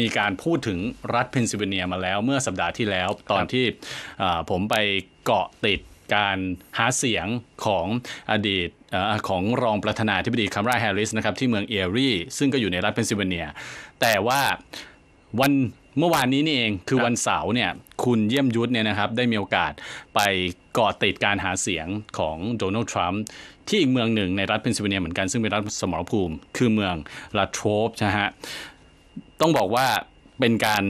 มีการพูดถึงรัฐเพนซิลเวเนียมาแล้วเมื่อสัปดาห์ที่แล้วตอนที่ผมไปเกาะติดการหาเสียงของอดีตของรองประธานาธิบดีคัมราแฮร์ริสนะครับที่เมืองเอรีซึ่งก็อยู่ในรัฐเพนซิลเวเนีย แต่ว่าวันเมื่อวานนี้นี่เองคือวันเสาร์เนี่ยคุณเยี่ยมยุทธเนี่ยนะครับได้มีโอกาสไปเกาะติดการหาเสียงของโดนัลด์ทรัมป์ที่อีกเมืองหนึ่งในรัฐเพนซิลเวเนียเหมือนกัน ซึ่งเป็นรัฐสมรภูมิ คือเมืองลาโทรฟนะฮะต้องบอกว่าเป็นการ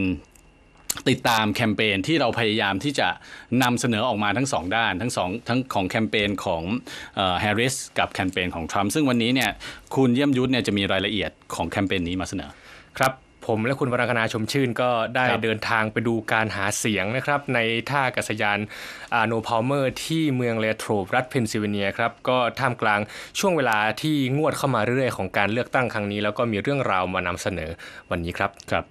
ติดตามแคมเปญที่เราพยายามที่จะนำเสนอออกมาทั้งสองด้านทั้งสองทั้งของแคมเปญของแฮร์ริสกับแคมเปญของทรัมป์ซึ่งวันนี้เนี่ยคุณเยี่ยมยุทธเนี่ยจะมีรายละเอียดของแคมเปญนี้มาเสนอครับผมและคุณวรคณาชมชื่นก็ได้เดินทางไปดูการหาเสียงนะครับ ในท่าอากาศยานโนพาวเมอร์ที่เมืองเลโทรรัฐเพนซิลเวเนียครับ ก็ท่ามกลางช่วงเวลาที่งวดเข้ามาเรื่อยๆของการเลือกตั้งครั้งนี้ แล้วก็มีเรื่องราวมานำเสนอวันนี้ครับครับ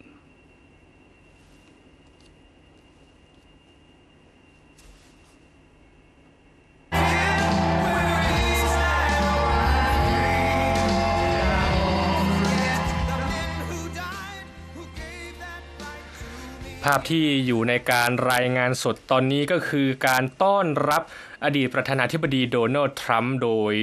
ภาพที่อยู่ในการรายงานสดตอนนี้ก็คือการต้อนรับอดีตประธานาธิบดีโดนัลด์ทรัมป์โดย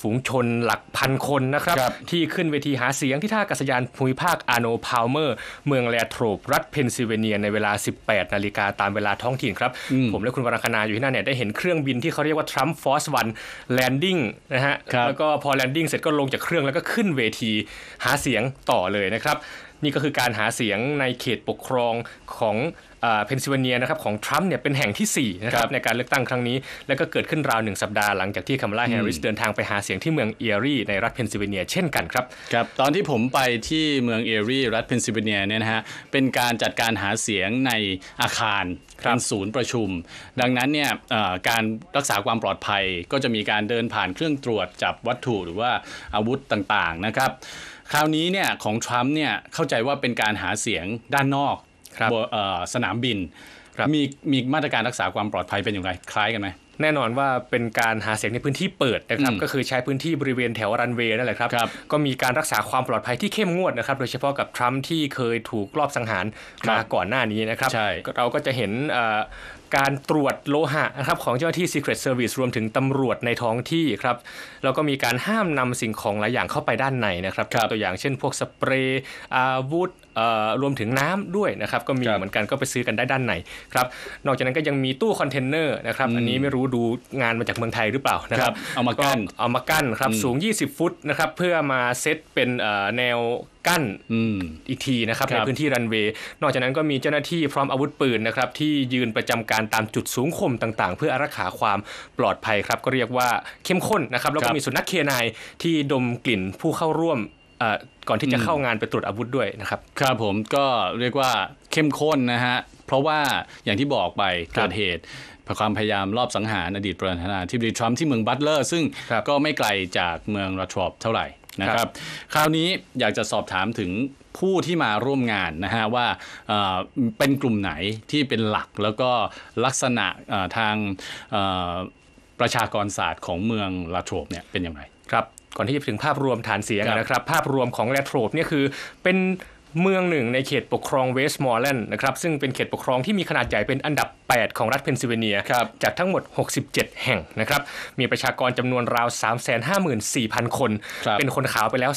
ฝูงชนหลักพันคนนะครับรบที่ขึ้นเวทีหาเสียงที่ท่าอากาศยานภูมิภาคอาโนพาวเมอร์เมืองแลโทรบรัฐเพนซิลเวเนียในเวลา 18 นาฬิกาตามเวลาท้องถิ่นครับ ผมและคุณวรคณาอยู่ที่นั่นเนี่ยได้เห็นเครื่องบินที่เขาเรียกว่าทรัมป์ฟอร์สวันแลนดิ้งนะฮะแล้วก็พอแลนดิ้งเสร็จก็ลงจากเครื่องแล้วก็ขึ้นเวทีหาเสียงต่อเลยนะครับนี่ก็คือการหาเสียงในเขตปกครองของเพนซิลเวเนียนะครับของทรัมป์เนี่ยเป็นแห่งที่ 4 นะครับ ในการเลือกตั้งครั้งนี้แล้วก็เกิดขึ้นราวหนึ่งสัปดาห์หลังจากที่คามาลาแฮร์ริสเดินทางไปหาเสียงที่เมืองเอรีในรัฐเพนซิลเวเนียเช่นกันครับครับ ตอนที่ผมไปที่เมืองเอรีรัฐเพนซิลเวเนียเนี่ยนะฮะเป็นการจัดการหาเสียงในอาคารเป็นศูนย์ประชุม ดังนั้นเนี่ยการรักษาความปลอดภัย ก็จะมีการเดินผ่านเครื่องตรวจจับวัตถุหรือว่าอาวุธต่างๆนะครับคราวนี้เนี่ยของทรัมป์เนี่ยเข้าใจว่าเป็นการหาเสียงด้านนอกบสนามบินมีมีมาตรการรักษาความปลอดภัยเป็นอย่างไรคล้ายกันไหมแน่นอนว่าเป็นการหาเสียงในพื้นที่เปิดนะครับ ก็คือใช้พื้นที่บริเวณแถวรันเวย์นั่นแหละครับรบก็มีการรักษาความปลอดภัยที่เข้มงวดนะครับ โดยเฉพาะกับทรัมป์ที่เคยถูกลอบสังหารมาก่อนหน้านี้นะครับเราก็จะเห็นการตรวจโลหะนะครับของเจ้าหน้าที่ Secret Service รวมถึงตำรวจในท้องที่ครับแล้วก็มีการห้ามนำสิ่งของหลายอย่างเข้าไปด้านในนะครับรบตัวอย่างเช่นพวกสเปรย์อาวุธรวมถึงน้ำด้วยนะครับก็มีเหมือนกันก็ไปซื้อกันได้ด้านในครับนอกจากนั้นก็ยังมีตู้คอนเทนเนอร์นะครับอันนี้ไม่รู้ดูงานมาจากเมืองไทยหรือเปล่านะครับเอามากั้นเอามากั้นครับสูง 20 ฟุตนะครับเพื่อมาเซตเป็นแนวกั้นอีกทีนะครับรบในพื้นที่รันเวย์นอกจากนั้นก็มีเจ้าหน้าที่พร้อมอาวุธปืนนะครับที่ยืนประจำการตามจุดสูงคมต่างๆ เพื่ออารักขาความปลอดภัยครับ ก็เรียกว่าเข้มข้นนะครับแล้วก็มีสุนัขเคนายที่ดมกลิ่นผู้เข้าร่วมก่อนที่จะเข้างานไปตรวจอาวุธด้วยนะครับครับผมก็เรียกว่าเข้มข้นนะฮะเพราะว่าอย่างที่บอกไปเกิดเหตุ ความพยายามรอบสังหารอดีตประธานาธิบดีทรัมป์ที่เมืองบัตเลอร์ซึ่งก็ไม่ไกลจากเมืองรัชวอปเท่าไหร่นะครับคราวนี้อยากจะสอบถามถึงผู้ที่มาร่วมงานนะฮะว่าเป็นกลุ่มไหนที่เป็นหลักแล้วก็ลักษณะทางประชากรศาสตร์ของเมืองลาโทรบเนี่ยเป็นอย่างไรครับก่อนที่จะถึงภาพรวมฐานเสียงนะครับ ภาพรวมของลาโทรบเนี่ยคือเป็นเมืองหนึ่งในเขตปกครองเวสต์มอร์แลนด์นะครับซึ่งเป็นเขตปกครองที่มีขนาดใหญ่เป็นอันดับ 8 ของรัฐเพนซิลเวเนียจากทั้งหมด 67 แห่งนะครับมีประชากรจำนวนราว 354,000 คน เป็นคนขาวไปแล้ว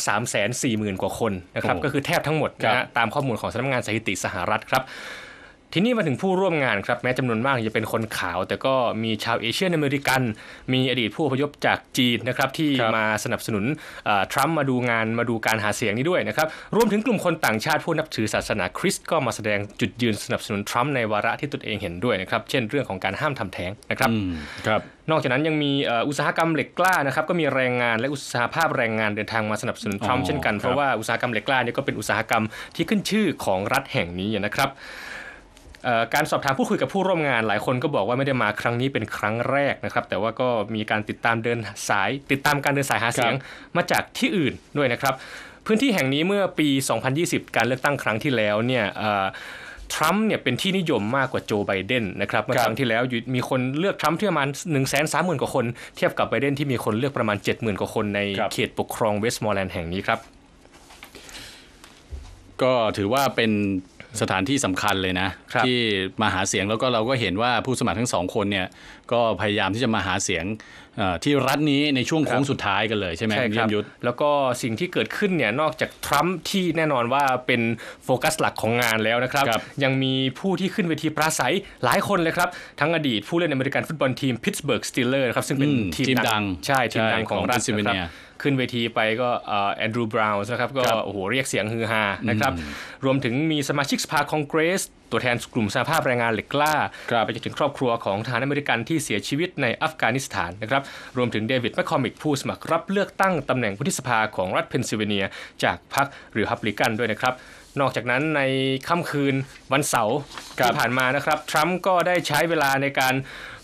340,000 กว่าคนนะครับก็คือแทบทั้งหมดนะฮะตามข้อมูลของสำนักงานสถิติสหรัฐครับทีนี้มาถึงผู้ร่วมงานครับแม้จำนวนมากจะเป็นคนขาว แต่ก็มีชาวเอเชียนอเมริกัน มีอดีตผู้พยพจากจีนนะครับที่มาสนับสนุนทรัมป์มาดูงานมาดูการหาเสียงนี้ด้วยนะครับรวมถึงกลุ่มคนต่างชาติ ผู้นับถือศาสนาคริสต์ก็มาแสดงจุดยืนสนับสนุนทรัมป์ในวาระที่ตนเองเห็นด้วยนะครับเช่นเรื่องของการห้ามทำแท้งนะครับครับนอกจากนั้นยังมีอุตสาหกรรมเหล็กกล้านะครับก็มีแรงงานและอุตสาหภาพแรงงานเดินทางมาสนับสนุนทรัมป์เช่นกันเพราะว่าอุตสาหกรรมเหล็กกล้านี่ก็เป็นอุตสาหกรรมที่ขึ้นชื่อของรัฐแห่งนี้นะครับการสอบถามพูดคุยกับผู้ร่วมงานหลายคนก็บอกว่าไม่ได้มาครั้งนี้เป็นครั้งแรกนะครับ แต่ว่าก็มีการติดตามเดินสาย ติดตามการเดินสายหาเสียงมาจากที่อื่นด้วยนะครับ พื้นที่แห่งนี้เมื่อปี 2020 การเลือกตั้งครั้งที่แล้วเนี่ยทรัมป์เนี่ยเป็นที่นิยมมากกว่าโจไบเดนนะครับเมื่อครั้งที่แล้วมีคนเลือกทรัมป์ที่ประมาณ1นึ่งแสนสามหมื่นกว่าคน เทียบกับไบเดนที่มีคนเลือกประมาณ 7 0,000กว่าคนในเขตปกครองเวสต์มอร์แลนด์แห่งนี้ครับก็ถือว่าเป็นสถานที่สำคัญเลยนะที่มาหาเสียงแล้วก็เราก็เห็นว่าผู้สมัครทั้งสองคนเนี่ยก็พยายามที่จะมาหาเสียงที่รัฐนี้ในช่วงโค้งสุดท้ายกันเลยใช่ไหมคุณยมยุทธแล้วก็สิ่งที่เกิดขึ้นเนี่ยนอกจากทรัมป์ที่แน่นอนว่าเป็นโฟกัสหลักของงานแล้วนะครับรบยังมีผู้ที่ขึ้นเวทีปราศัยหลายคนเลยครับทั้งอดีตผู้เล่นอเมริกันฟุตบอลทีมพิตสเบิร์กสตีลเลอร์ครับซึ่งเป็นทีมดังใช่ทีมดังของรัฐนะครับขึ้นเวทีไปก็แอนดรูว์บราวน์นะครับก็โอ้โหเรียกเสียงฮือฮานะครับ รวมถึงมีสมาชิกสภาคองเกรส ตัวแทนกลุ่มสหภาพแรงงานเหล็กกล้า ไปจนถึงครอบครัวของทหารอเมริกันที่เสียชีวิตในอัฟกานิสถานนะครับ รวมถึงเดวิดแมคคอมิกผู้สมัครรับเลือกตั้งตำแหน่งผู้ที่สภาของรัฐเพนซิลเวเนีย จากพรรครอพับลิกันด้วยนะครับ นอกจากนั้นในค่ำคืนวันเสาร์ที่ผ่านมานะครับทรัมป์ก็ได้ใช้เวลาในการ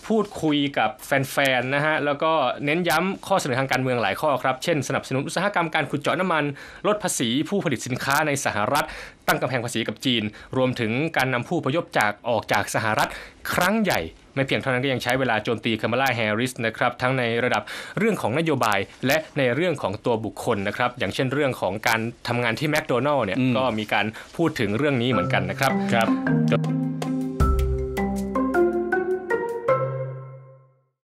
พูดคุยกับแฟนๆ นะฮะ แล้วก็เน้นย้ำข้อเสนอทางการเมืองหลายข้อครับ เช่นสนับสนุนอุตสาหกรรมการขุดเจาะน้ำมัน ลดภาษี ผู้ผลิตสินค้าในสหรัฐ ตั้งกำแพงภาษีกับจีน รวมถึงการนำผู้พยพจากออกจากสหรัฐ ครั้งใหญ่ ไม่เพียงเท่านั้นก็ยังใช้เวลาโจมตีคามาลาแฮร์ริสนะครับ ทั้งในระดับเรื่องของนโยบายและในเรื่องของตัวบุคคลนะครับ อย่างเช่นเรื่องของการทำงานที่แมคโดนัลล์เนี่ย ก็มีการพูดถึงเรื่องนี้เหมือนกันนะครับครับ